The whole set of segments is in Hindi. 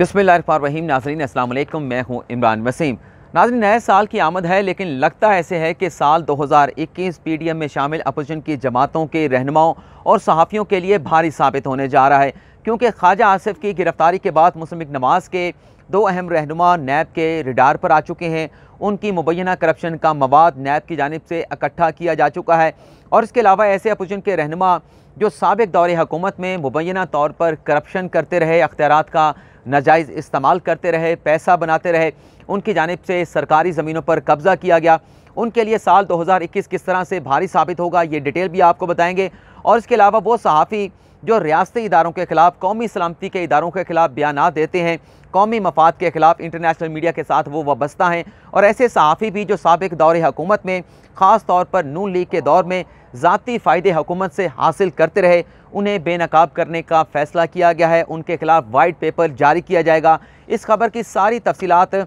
रहीम नाजरीन असलम मैं हूँ इमरान वसीम नाजरीन नए साल की आमद है लेकिन लगता ऐसे है कि साल 2021 पीडीएम में शामिल अपोजिशन की जमातों के रहनुमाओं और सहाफ़ियों के लिए भारी साबित होने जा रहा है क्योंकि ख्वाजा आसिफ की गिरफ़्तारी के बाद मुसमिक नमाज के दो अहम रहनुमा नैब के रिडार पर आ चुके हैं उनकी मुबैना करप्शन का मवाद नैब की जानब से इकट्ठा किया जा चुका है और इसके अलावा ऐसे अपोजिशन के रहनुमा जो सबक दौरे हकूमत में मुबैना तौर पर करप्शन करते रहे अख्तियार का नाजायज़ इस्तेमाल करते रहे पैसा बनाते रहे उनकी जानब से सरकारी ज़मीनों पर कब्ज़ा किया गया उनके लिए साल 2021 किस तरह से भारी साबित होगा ये डिटेल भी आपको बताएंगे और इसके अलावा वो सहाफ़ी जो रियासती इदारों के ख़िलाफ़ कौमी सलामती के इदारों के ख़िलाफ़ बयान देते हैं कौमी मफाद के ख़िलाफ़ इंटरनेशनल मीडिया के साथ वो वाबस्ता हैं और ऐसे सहाफ़ी भी जो सबक दौर हकूमत में ख़ास तौर पर नून लीग के दौर में जतीी फ़ायदे हुकूमत से हासिल करते रहे उन्हें बेनकाब करने का फ़ैसला किया गया है उनके खिलाफ वाइट पेपर जारी किया जाएगा इस खबर की सारी तफसीत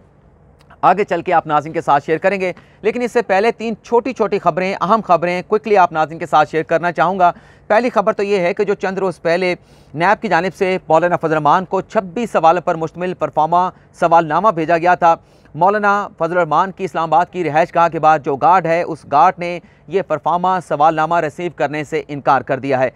आगे चल के आप नाजिम के साथ शेयर करेंगे लेकिन इससे पहले तीन छोटी छोटी खबरें अहम खबरें क्विकली आप नाजिम के साथ शेयर करना चाहूँगा पहली खबर तो ये है कि जो चंद रोज़ पहले नैब की जानब से मौलाना फजरमान को छब्बीस सवालों पर मुश्तमिल परफॉर्मा सवालनामा भेजा गया था मौलाना फजलरमान की इस्लामाबाद की गाह के बाद जो गार्ड है उस गार्ड ने ये परफामा सवालनामा रिसीव करने से इनकार कर दिया है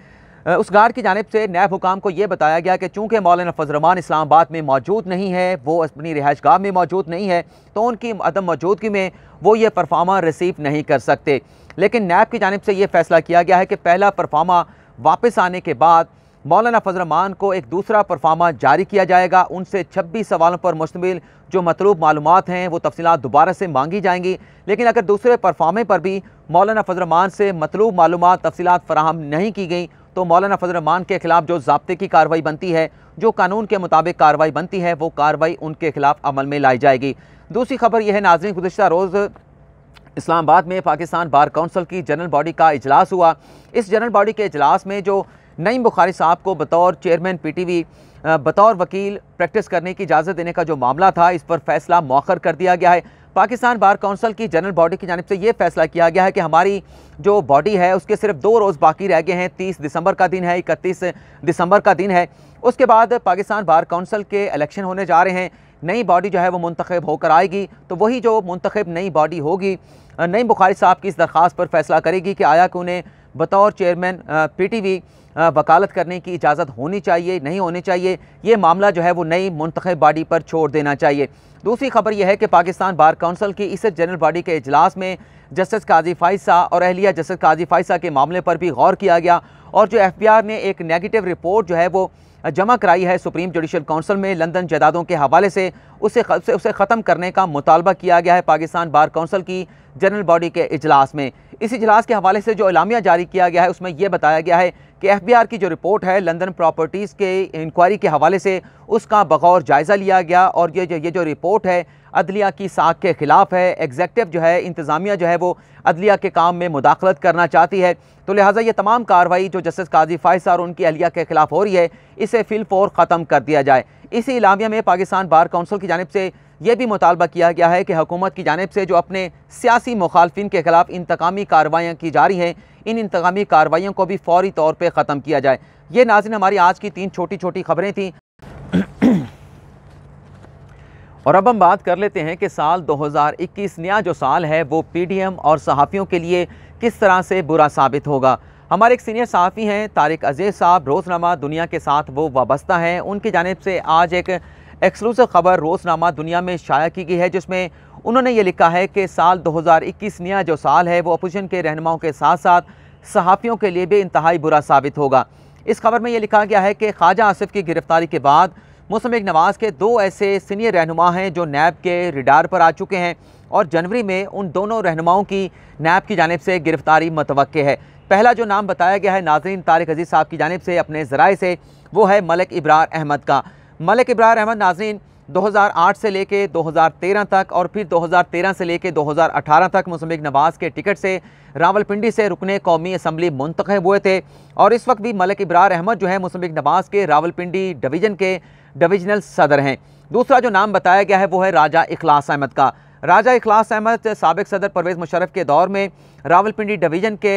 उस गार्ड की जानब से नैब हुकाम को ये बताया गया कि चूँकि मौलाना फजलरमान इस्लामाबाद में मौजूद नहीं है वो अपनी गाह में मौजूद नहीं है तो उनकी अदम मौजूदगी में वो ये परफामा रिसीव नहीं कर सकते लेकिन नैब की जानब से ये फैसला किया गया है कि पहला परफामा वापस आने के बाद मौलाना फजलमान को एक दूसरा परफामा जारी किया जाएगा उनसे छब्बीस सवालों पर मुश्तमिल जो मतलूब मालूम हैं वो तफसीत दोबारा से मांगी जाएंगी लेकिन अगर दूसरे परफामे पर भी मौलाना फजलमान से मतलूब मालूम तफसलत फराहम नहीं की गई तो मौलाना फजलमान के खिलाफ जो जबते की कार्रवाई बनती है जो कानून के मुताबिक कार्रवाई बनती है वो कार्रवाई उनके खिलाफ अमल में लाई जाएगी दूसरी खबर यह है नाजरी गुजशत रोज़ इस्लामाबाद में पाकिस्तान बार कौंसल की जनरल बॉडी का इजलास हुआ इस जनरल बॉडी के इजलास में जो नईम बुखारी साहब को बतौर चेयरमैन पीटीवी बतौर वकील प्रैक्टिस करने की इजाज़त देने का जो मामला था इस पर फैसला मौखर कर दिया गया है पाकिस्तान बार काउंसिल की जनरल बॉडी की जानब से ये फैसला किया गया है कि हमारी जो बॉडी है उसके सिर्फ दो रोज़ बाकी रह गए हैं तीस दिसंबर का दिन है इकतीस दिसंबर का दिन है उसके बाद पाकिस्तान बार काउंसिल के इलेक्शन होने जा रहे हैं नई बॉडी जो है वो मंतखब होकर आएगी तो वही जो मंतखब नई बॉडी होगी नई बुखारी साहब की इस दरख्वास्त पर फैसला करेगी कि आया कि उन्हें बतौर चेयरमैन पीटीवी वकालत करने की इजाज़त होनी चाहिए नहीं होनी चाहिए ये मामला जो है वो नई मंतख बॉडी पर छोड़ देना चाहिए दूसरी खबर यह है कि पाकिस्तान बार काउंसिल की इस जनरल बॉडी के अजलास में जस्टिस काजी फाइसा और अहलिया जस्टिस काजी फाइसा के मामले पर भी गौर किया गया और जो एफ ने एक नेगेटिव रिपोर्ट जो है वो जमा कराई है सुप्रीम जुडिशल काउंसिल में लंदन जदादों के हवाले से उसे उसे ख़त्म करने का मुतालबा किया गया है पाकिस्तान बार काउंसिल की जनरल बॉडी के अजलास में इस इजलास के हवाले से जो इलामिया जारी किया गया है उसमें यह बताया गया है कि एफ बी आर की जो रिपोर्ट है लंदन प्रॉपर्टीज़ के इंक्वायरी के हवाले से उसका बगौर जायज़ा लिया गया और ये जो ये जो रिपोर्ट है अदलिया की साख के ख़िलाफ़ है एग्जेक्टिव जो है इंतज़ामिया जो है वो अदलिया के काम में मुदाखलत करना चाहती है तो लिहाजा ये तमाम कार्रवाई जो जस्टिस काजी फायसा और उनकी अहलिया के ख़िलाफ़ हो रही है इसे फिल फोर ख़त्म कर दिया जाए इसी इलामिया में पाकिस्तान बार कौंसिल की जानब से यह भी मुतालबा किया गया है कि हकूमत की जानब से जो अपने सियासी मुखालफन के खिलाफ इंतकामी कार्रवाइयाँ की जा रही हैं इन इंतकामी कार्रवाइयों को भी फौरी तौर पर ख़त्म किया जाए ये नाजिन हमारी आज की तीन छोटी छोटी खबरें थीं और अब हम बात कर लेते हैं कि साल 2021 नया जो साल है वो पीडीएम और सहाफ़ियों के लिए किस तरह से बुरा साबित होगा हमारे एक सीनियर सहाफ़ी हैं तारिक अज़ीज़ साहब रोज़नामा दुनिया के साथ वो वाबस्ता हैं उनकी जानब से आज एक एक्सक्लूसिव खबर रोज़नामा दुनिया में शाया की गई है जिसमें उन्होंने ये लिखा है कि साल 2021 नया जो साल है वो अपोजिशन के रहनुमाओं के साथ साथ सहाफ़ियों के लिए भी इंतहाई बुरा साबित होगा इस खबर में ये लिखा गया है कि ख्वाजा आसिफ की गिरफ्तारी के बाद मुसमिक नवाज़ के दो ऐसे सीनियर रहनुमा हैं जो नैब के रिडार पर आ चुके हैं और जनवरी में उन दोनों रहनुमाओं की नैब की जानब से गिरफ़्तारी मतव है पहला जो नाम बताया गया है नाजरीन तारिक अजीज़ साहब की जानब से अपने ज़राए से वो है मलिक इब्रार अहमद का मलिक इब्रार अहमद नाजीन 2008 से लेके 2013 तक और फिर 2013 से लेके 2018 तक मुसमिक नवाज़ के टिकट से रावलपिंडी से रुकने कौमी असम्बली मुंतखब हुए थे और इस वक्त भी मलिक इब्रार अहमद जो है मुसमिक नवाज़ के रावलपिंडी डिवीज़न के डिवीजनल सदर हैं दूसरा जो नाम बताया गया है वो है राजा इखलास अहमद का राजा इखलास अहमद सबक सदर परवेज़ मुशरफ के दौर में रावलपिंडी डिवीज़न के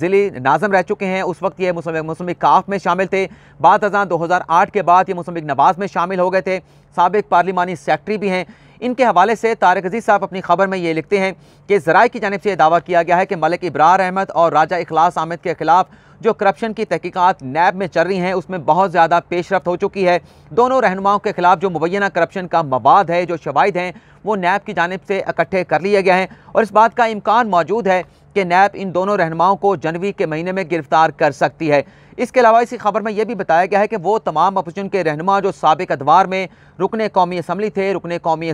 ज़िले नाजम रह चुके हैं उस वक्त ये मुसलम काफ में शामिल थे बाद दो हज़ार आठ के बाद ये मुसलम नवाज़ में शामिल हो गए थे सबक पार्लिमानी सेक्रटरी भी हैं इनके हवाले से तारक अजीज़ साहब अपनी खबर में ये लिखते हैं कि जराए की जानब से यह दावा किया गया है कि मलिक इब्रार अहमद और राजा इखलास आमद के खिलाफ जो करप्शन की तहकीकत नैब में चल रही हैं उसमें बहुत ज़्यादा पेशरफ हो चुकी है दोनों रहनुमाओं के खिलाफ जो मुबैना करप्शन का मवाद है जो शवाद हैं वो नैब की जानब से इकट्ठे कर लिए गए हैं और इस बात का इम्कान मौजूद है कि नैब इन दोनों रहनुमाओं को जनवरी के महीने में गिरफ्तार कर सकती है इसके अलावा इसी खबर में यह भी बताया गया है कि वो तमाम अपोजिशन के रहनुमा जो सबक अदवार में रुकने कौमी असम्बली थे रुकने कौमी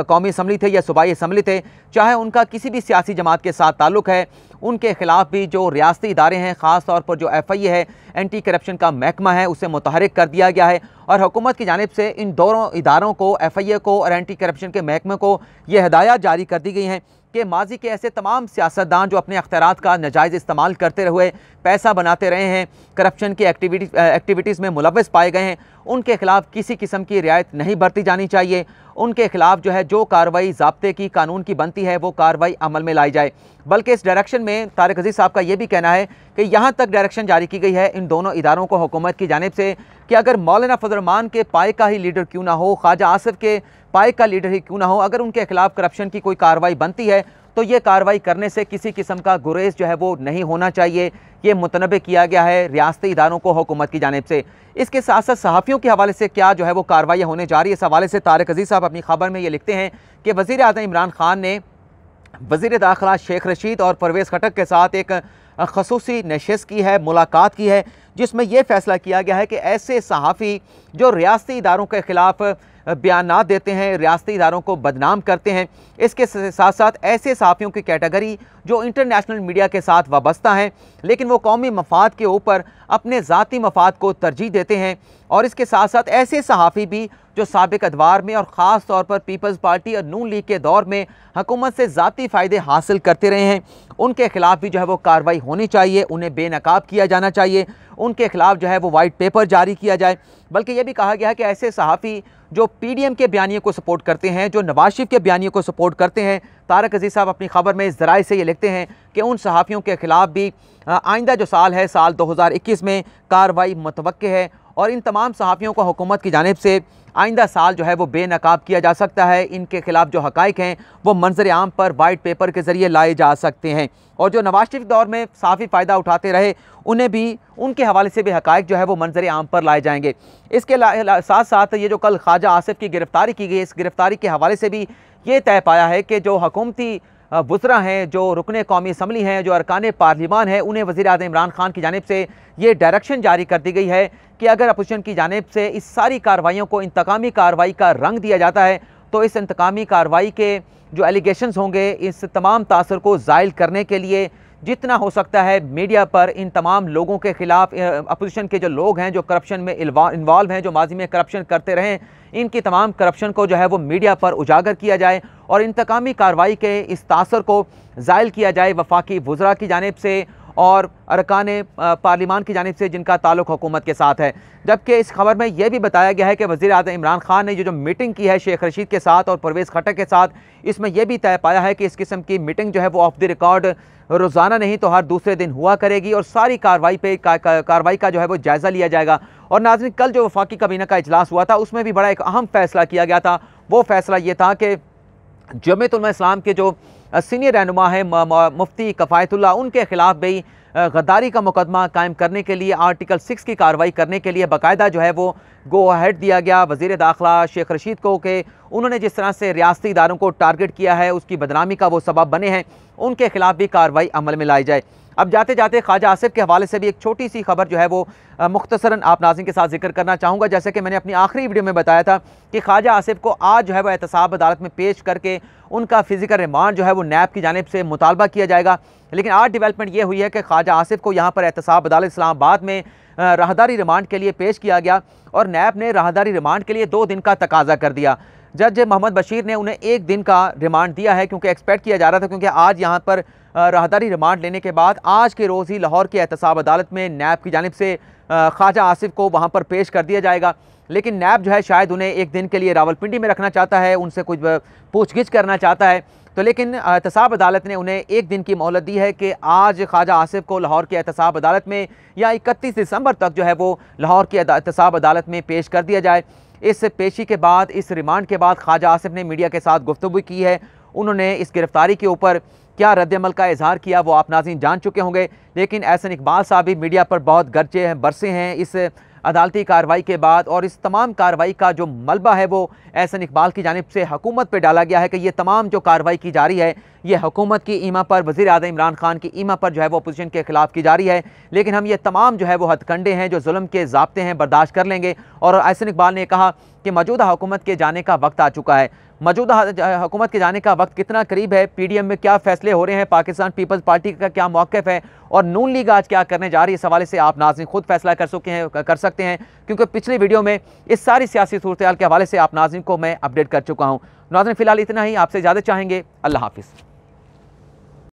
कौमी असम्बली थे या सूबाई असम्बली थे चाहे उनका किसी भी सियासी जमात के साथ ताल्लुक है उनके खिलाफ भी जो रियाती इदारे हैं ख़ास तौर पर जो एफ आई ए है एंटी करप्शन का महकमा है उसे मुतहरक कर दिया गया है और हुकूमत की जानब से इन दोनों इदारों को एफ आई ए को और एंटी करप्शन के महकमे को ये हदायत जारी कर दी गई हैं कि माजी के ऐसे तमाम सियासतदान जो अपने अख्तियार का नजायज़ इस्तेमाल करते हुए पैसा बनाते रहे हैं करप्शन की एक्टिविटी एक्टिविटीज़ में मुलवस पाए गए हैं उनके खिलाफ किसी किस्म की रियायत नहीं बरती जानी चाहिए उनके खिलाफ जो है जो कार्रवाई जबते की कानून की बनती है वो कार्रवाई अमल में लाई जाए बल्कि इस डायरेक्शन में तारक अजीज़ साहब का ये भी कहना है कि यहाँ तक डायरेक्शन जारी की गई है इन दोनों इदारों को हुकूमत की जानब से कि अगर मौलाना फजलरमान के पाए का ही लीडर क्यों ना हो ख्वाजा आसफ के पाए का लीडर ही क्यों ना हो अगर उनके खिलाफ करप्शन की कोई कार्रवाई बनती है तो ये कार्रवाई करने से किसी किस्म का गुरेज जो है वो नहीं होना चाहिए ये मुतनब किया गया है रियासती इदारों को हुकूमत की जानब से इसके साथ साथ सहाफ़ियों के हवाले से क्या जो है वो कार्रवाई होने जा रही है इस हवाले से तारक अजीज़ साहब अपनी खबर में ये लिखते हैं कि वज़ी अजम इमरान खान ने वजीर दाखिला शेख रशीद और परवेज़ खटक के साथ एक खसूस नशस्त की है मुलाकात की है जिसमें यह फैसला किया गया है कि ऐसे सहाफ़ी जो रियाती इदारों के ख़िलाफ़ बयान देते हैं रियाती इदारों को बदनाम करते हैं इसके साथ साथ ऐसे सहाफ़ियों की कैटेगरी जो इंटरनेशनल मीडिया के साथ वाबस्ता हैं लेकिन वो कौमी मफाद के ऊपर अपने ज़ाती मफाद को तरजीह देते हैं और इसके साथ साथ ऐसे सहाफ़ी भी जो सबक अदवार में और ख़ास तौर पर पीपल्स पार्टी और नू लीग के दौर में हुकूमत से ज़ाती फ़ायदे हासिल करते रहे हैं उनके खिलाफ भी जो है वो कार्रवाई होनी चाहिए उन्हें बेनकाब किया जाना चाहिए उनके खिलाफ जो है वो वाइट पेपर जारी किया जाए बल्कि ये भी कहा गया है कि ऐसे सहाफ़ी जो पीडीएम के बयानियों को सपोर्ट करते हैं जो नवाज शरीफ के बयानियों को सपोर्ट करते हैं तारक अजीज़ साहब अपनी ख़बर में इस ज़राए से ये लिखते हैं कि उन सहाफ़ियों के ख़िलाफ़ भी आइंदा जो साल है साल 2021 में कार्रवाई मतवक़ है और इन तमाम सहाफ़ियों को हुकूमत की जानब से आइंदा साल जो है वो बेनकाब किया जा सकता है इनके खिलाफ जो हकाइक हैं वो मंजर आम पर वाइट पेपर के ज़रिए लाए जा सकते हैं और जो नवाज शरीफ दौर में साफ़ी फ़ायदा उठाते रहे उन्हें भी उनके हवाले से भी हकाइक जो है वो मंजर आम पर लाए जाएंगे इसके साथ साथ ये जो कल ख्वाजा आसफ़ की गिरफ़्तारी की गई इस गिरफ़्तारी के हवाले से भी ये तय पाया है कि जो हकूमती वज्रा हैं जो रुकन कौमी असम्बली हैं जो अरकान पार्लिमान हैं उन्हें वज़ी अजम इमरान खान की जानब से ये डायरेक्शन जारी कर दी गई है कि अगर अपोजिशन की जानब से इस सारी कार्रवाइयों को इंतकामी कार्रवाई का रंग दिया जाता है तो इस इंतकामी कार्रवाई के जो एलिगेशन होंगे इस तमाम तासर को ज़ायल करने के लिए जितना हो सकता है मीडिया पर इन तमाम लोगों के ख़िलाफ़ अपोजिशन के जो लोग हैं जो करप्शन में इन्वॉल्व हैं जो माजी में करप्शन करते रहें इनकी तमाम करप्शन को जो है वो मीडिया पर उजागर किया जाए और इंतकामी कार्रवाई के इस तासर को ज़ायल किया जाए वफाकी वज़रा की जानब से और अरकान पार्लिमान की जानब से जिनका ताल्लुक हुकूमत के साथ है जबकि इस खबर में यह भी बताया गया है कि वजी अजम इमरान खान ने जो जो मीटिंग की है शेख रशीद के साथ और परवेज़ खटक के साथ इसमें यह भी तय पाया है कि इस किस्म की मीटिंग जो है वो ऑफ द रिकॉर्ड रोज़ाना नहीं तो हर दूसरे दिन हुआ करेगी और सारी कार्रवाई पर कार्रवाई का जो है वो जायज़ा लिया जाएगा और नाजन कल जो वफाकी कबीना का अजलास हुआ था उसमें भी बड़ा एक अहम फ़ैसला किया गया था वो फ़ैसला ये था कि जमयतलम इस्लाम के जो सीनियर रहनुमा है मुफ्ती कफ़ायतुल्ला उनके ख़िलाफ़ भी गद्दारी का मुकदमा कायम करने के लिए आर्टिकल सिक्स की कार्रवाई करने के लिए बाकायदा जो है वो गो हेड दिया गया वजीर दाखिला शेख रशीद को के उन्होंने जिस तरह से रियाती इदारों को टारगेट किया है उसकी बदनामी का वो सबब बने हैं उनके खिलाफ भी कार्रवाई अमल में लाई जाए अब जाते जाते ख्वाजा आसिफ के हवाले से भी एक छोटी सी खबर जो है वो मुख्तसरा आप नाजिन के साथ जिक्र करना चाहूँगा जैसे कि मैंने अपनी आखिरी वीडियो में बताया था कि ख्वाजा आसिफ को आज जो है वह एहतसाब अदालत में पेश करके उनका फिजिकल रिमांड जो है वो नैब की जानब से मुतालबा किया जाएगा लेकिन आज डिवेलपमेंट ये हुई है कि ख्वाजा आसिफ को यहाँ पर एहतसाब अदालत इस्लामाबाद में राहदारी रिमांड के लिए पेश किया गया और नैब ने राहदारी रिमांड के लिए दो दिन का तकाजा कर दिया जज मोहम्मद बशीर ने उन्हें एक दिन का रिमांड दिया है क्योंकि एक्सपेक्ट किया जा रहा था क्योंकि आज यहाँ पर राहदारी रिमांड लेने के बाद आज के रोज़ ही लाहौर की एहतसाब अदालत में नैब की जानब से ख्वाजा आसिफ को वहाँ पर पेश कर दिया जाएगा लेकिन नैब जो है शायद उन्हें एक दिन के लिए रावलपिंडी में रखना चाहता है उनसे कुछ पूछगिछ करना चाहता है तो लेकिन एहतसाब अदालत ने उन्हें एक दिन की मोहलत दी है कि आज ख्वाजा आसिफ को लाहौर की एहतसाब अदालत में या इकतीस दिसंबर तक जो है वो लाहौर की एहतसाब अदालत में पेश कर दिया जाए इस पेशी के बाद इस रिमांड के बाद ख्वाजा आसिफ ने मीडिया के साथ गुफ्तु की है उन्होंने इस गिरफ्तारी के ऊपर क्या रद्दमल का इजहार किया वो आप नाजीन जान चुके होंगे लेकिन एहसन इकबाल साहब भी मीडिया पर बहुत गर्जे हैं बरसे हैं इस अदालती कार्रवाई के बाद और इस तमाम कार्रवाई का जो मलबा है वो एहसन इकबाल की जानब से हकूमत पर डाला गया है कि ये तमाम जो कार्रवाई की जा रही है ये हकूमत की ईमा पर वजी अजम इमरान खान की ईमा पर जो है वो अपोजिशन के खिलाफ की जा रही है लेकिन हम ये तमाम जो है वो हथकंडे हैं जो जुल्म के जबते हैं बर्दाश्त कर लेंगे और एहसन इकबाल ने कहा कि मौजूदा हुकूमत के जाने का वक्त आ चुका है मौजूदा हुकूमत के जाने का वक्त कितना करीब है पीडीएम में क्या फैसले हो रहे हैं पाकिस्तान पीपल्स पार्टी का क्या मौक़ है और नून लीग आज क्या करने जा रही है इस हवाले से आप नाजिम खुद फैसला कर सके हैं कर सकते हैं क्योंकि पिछली वीडियो में इस सारी सियासी सूरत के हवाले से आप नाजिम को मैं अपडेट कर चुका हूँ नाजिम फिलहाल इतना ही आपसे ज़्यादा चाहेंगे अल्लाह हाफिज़